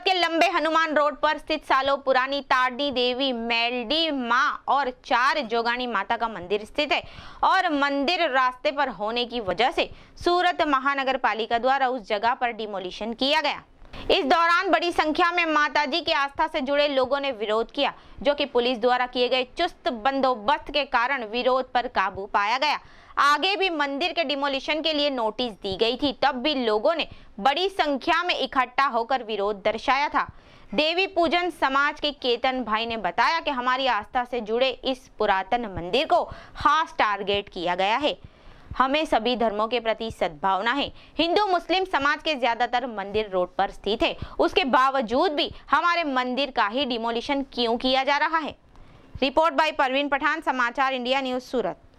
गुजरात के लंबे हनुमान रोड पर स्थित सालों पुरानी तारडी देवी मेलडी माँ और चार जोगानी माता का मंदिर स्थित है और मंदिर रास्ते पर होने की वजह से सूरत महानगर पालिका द्वारा उस जगह पर डिमोलिशन किया गया इस दौरान बड़ी संख्या में माताजी की आस्था से जुड़े लोगों ने विरोध किया जो कि पुलिस द्वारा किए गए चुस्त बंदोबस्त के कारण विरोध पर काबू पाया गया आगे भी मंदिर के डिमोलिशन के लिए नोटिस दी गई थी तब भी लोगों ने बड़ी संख्या में इकट्ठा होकर विरोध दर्शाया था देवी पूजन समाज के केतन भाई ने बताया कि हमारी आस्था से जुड़े इस पुरातन मंदिर को खास टारगेट किया गया है हमें सभी धर्मों के प्रति सद्भावना है हिंदू मुस्लिम समाज के ज्यादातर मंदिर रोड पर स्थित है उसके बावजूद भी हमारे मंदिर का ही डिमोलिशन क्यों किया जा रहा है रिपोर्ट बाय परवीन पठान समाचार इंडिया न्यूज सूरत